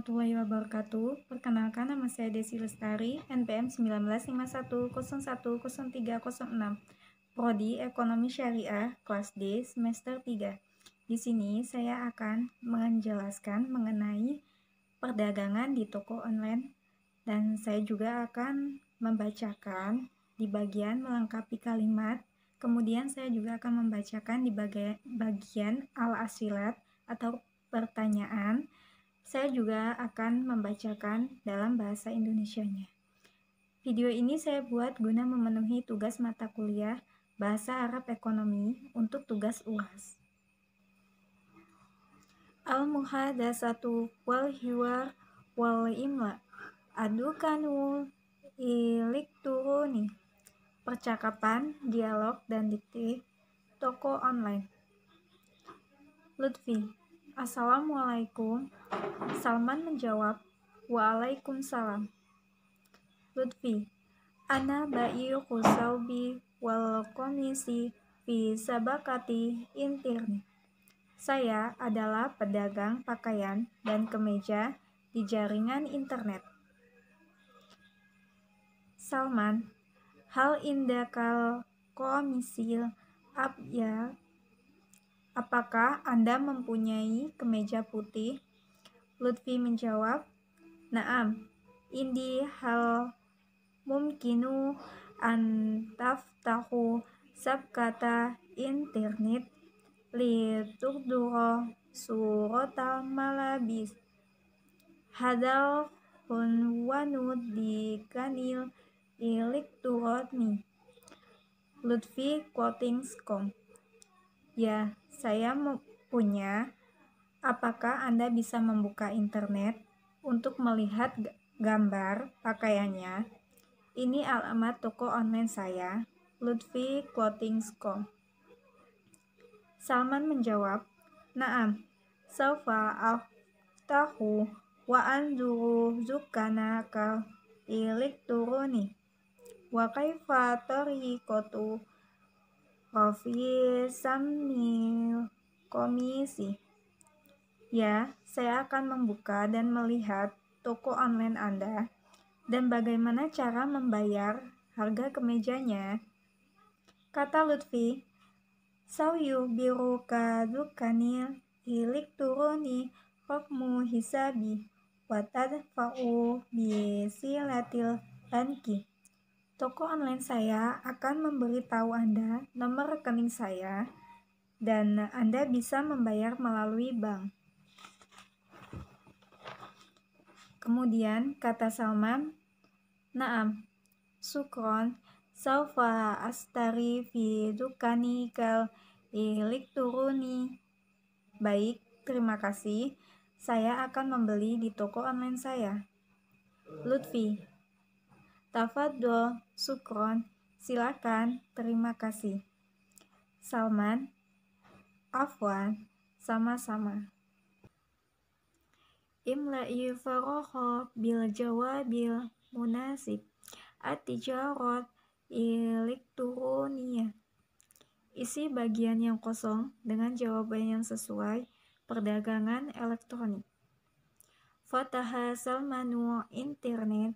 warahmatullahi wabarakatuh. Perkenalkan nama saya Desi Lestari, NPM 1951010306, Prodi Ekonomi Syariah, kelas D, semester 3. Di sini saya akan menjelaskan mengenai perdagangan di toko online dan saya juga akan membacakan di bagian melengkapi kalimat. Kemudian saya juga akan membacakan di bagian al-asilat atau pertanyaan saya juga akan membacakan dalam bahasa Indonesia-nya Video ini saya buat guna memenuhi tugas mata kuliah Bahasa Arab Ekonomi untuk tugas UAS. Al-muhadasatu wal hiwar wal imla ilik turuni percakapan, dialog, dan dikti toko online. Lutfi, Assalamualaikum. Salman menjawab, Waalaikumsalam. Lutfi, Ana ba'iyu saubi wal komisi fi sabakati intirni. Saya adalah pedagang pakaian dan kemeja di jaringan internet. Salman, hal indakal komisil abya Apakah Anda mempunyai kemeja putih? Lutfi menjawab, Naam, indi hal mumkinu tahu sab kata internet li tugduro surota malabis. Hadal wanud di kanil ilik turotni. Lutfi quoting Scom. Ya, saya punya. Apakah Anda bisa membuka internet untuk melihat gambar pakaiannya? Ini alamat toko online saya, Lutfi School. Salman menjawab, Naam, saufa tahu wa anzuru zukana ka ilik turuni wa kaifa tariqatu Hafiz Samni Komisi. Ya, saya akan membuka dan melihat toko online Anda dan bagaimana cara membayar harga kemejanya. Kata Lutfi, Sawyu biru kadukanil ilik turuni hokmu hisabi watad fa'u bi silatil banki. Toko online saya akan memberitahu Anda nomor rekening saya dan Anda bisa membayar melalui bank. Kemudian kata Salman, Naam, sukron, saufa astari fi dukani kal ilik turuni. Baik, terima kasih. Saya akan membeli di toko online saya. Lutfi, Tafadol, sukron, silakan, terima kasih. Salman, afwan, sama-sama. Imla'i faroho bil jawabil munasib at-tijarat elektronia. Isi bagian yang kosong dengan jawaban yang sesuai perdagangan elektronik. Fataha Salmanu internet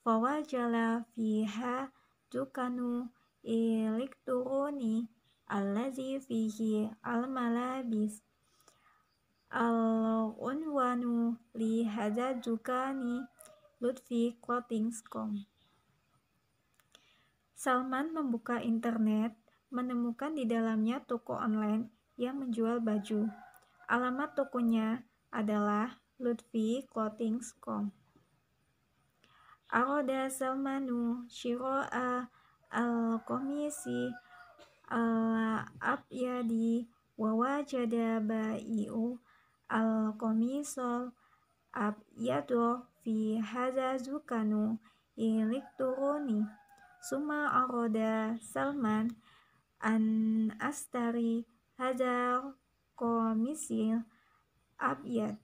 fawajala fiha dukanu elektroni alladhi fihi almalabis al-unwanu li hadha dukani lutfi clothings.com Salman membuka internet, menemukan di dalamnya toko online yang menjual baju. Alamat tokonya adalah lutfi clothings.com Aroda Salmanu Shiro'a al komisi al-Abyadi wawajada ba'i'u al komisol abyadu fi hadha zukanu elektroni suma aroda Salman an astari hadha komisil abyadu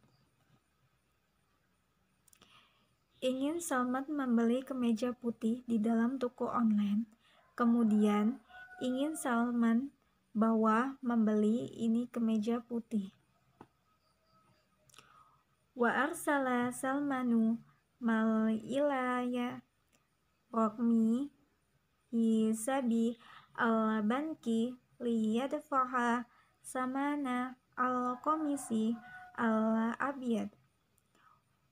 ingin Salmat membeli kemeja putih di dalam toko online. Kemudian, ingin Salman bawa membeli ini kemeja putih. Wa arsala Salmanu mal ilaya rokmi hisabi al banki liyadfaha samana al komisi al abiyad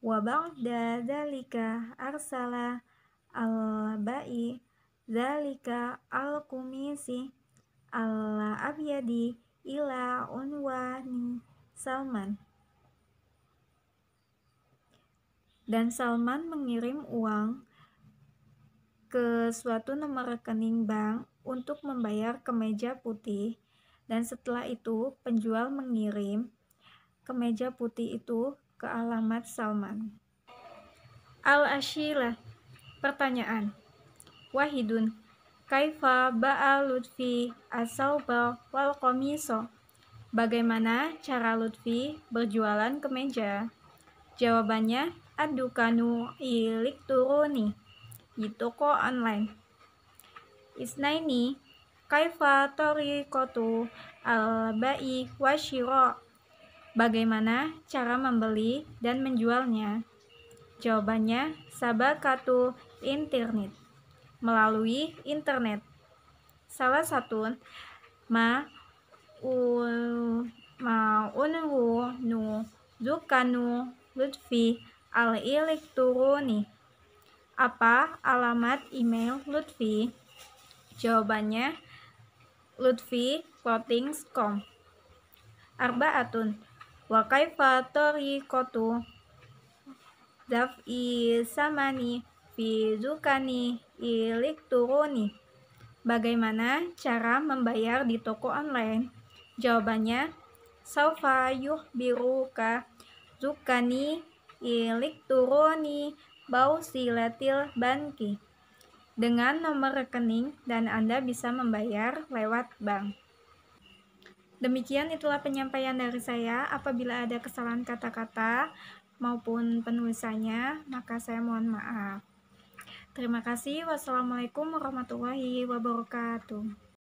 wa ba'da dalika arsala al-ba'i dalika al-kumisi al-abyadi ila unwani Salman dan Salman mengirim uang ke suatu nomor rekening bank untuk membayar kemeja putih dan setelah itu penjual mengirim kemeja putih itu ke alamat Salman. Al-Ashilah Pertanyaan Wahidun Kaifa ba'al Lutfi asauba wal komiso Bagaimana cara Lutfi berjualan ke meja? Jawabannya, adukanu ilik turuni Itu kok online. Isnaini, kaifa tori kotu al-ba'i wa shiro Bagaimana cara membeli dan menjualnya? Jawabannya, sabakatu internet. Melalui internet. Salah satu ma u ma unwu nu zukanu lutfi al elektroni. Apa alamat email Lutfi? Jawabannya Arba atun wa kaifa tariqatu daf'i samani fi zukani ilikturuni. Bagaimana cara membayar di toko online? Jawabannya, saufa ka zukani bau silatil banki. Dengan nomor rekening dan Anda bisa membayar lewat bank. Demikian itulah penyampaian dari saya. Apabila ada kesalahan kata-kata maupun penulisannya, maka saya mohon maaf. Terima kasih. Wassalamualaikum warahmatullahi wabarakatuh.